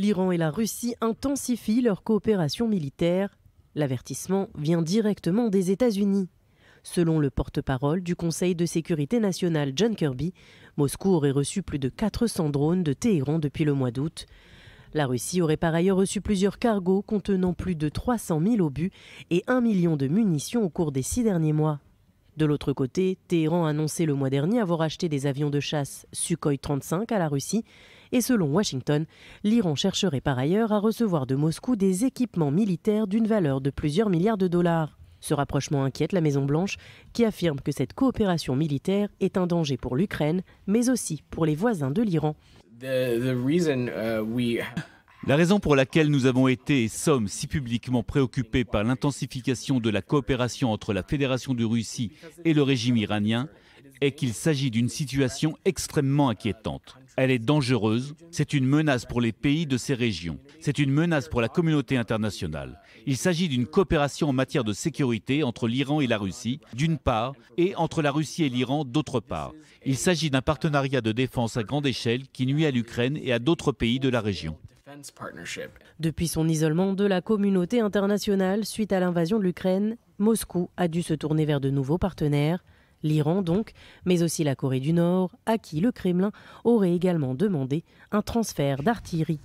L'Iran et la Russie intensifient leur coopération militaire. L'avertissement vient directement des États-Unis. Selon le porte-parole du Conseil de sécurité nationale John Kirby, Moscou aurait reçu plus de 400 drones de Téhéran depuis le mois d'août. La Russie aurait par ailleurs reçu plusieurs cargos contenant plus de 300 000 obus et 1 million de munitions au cours des six derniers mois. De l'autre côté, Téhéran annoncé le mois dernier avoir acheté des avions de chasse Sukhoi 35 à la Russie, et selon Washington, l'Iran chercherait par ailleurs à recevoir de Moscou des équipements militaires d'une valeur de plusieurs milliards de dollars. Ce rapprochement inquiète la Maison-Blanche, qui affirme que cette coopération militaire est un danger pour l'Ukraine, mais aussi pour les voisins de l'Iran. Uh, la raison pour laquelle nous avons été et sommes si publiquement préoccupés par l'intensification de la coopération entre la Fédération de Russie et le régime iranien est qu'il s'agit d'une situation extrêmement inquiétante. Elle est dangereuse, c'est une menace pour les pays de ces régions, c'est une menace pour la communauté internationale. Il s'agit d'une coopération en matière de sécurité entre l'Iran et la Russie, d'une part, et entre la Russie et l'Iran, d'autre part. Il s'agit d'un partenariat de défense à grande échelle qui nuit à l'Ukraine et à d'autres pays de la région. Depuis son isolement de la communauté internationale suite à l'invasion de l'Ukraine, Moscou a dû se tourner vers de nouveaux partenaires, l'Iran donc, mais aussi la Corée du Nord, à qui le Kremlin aurait également demandé un transfert d'artillerie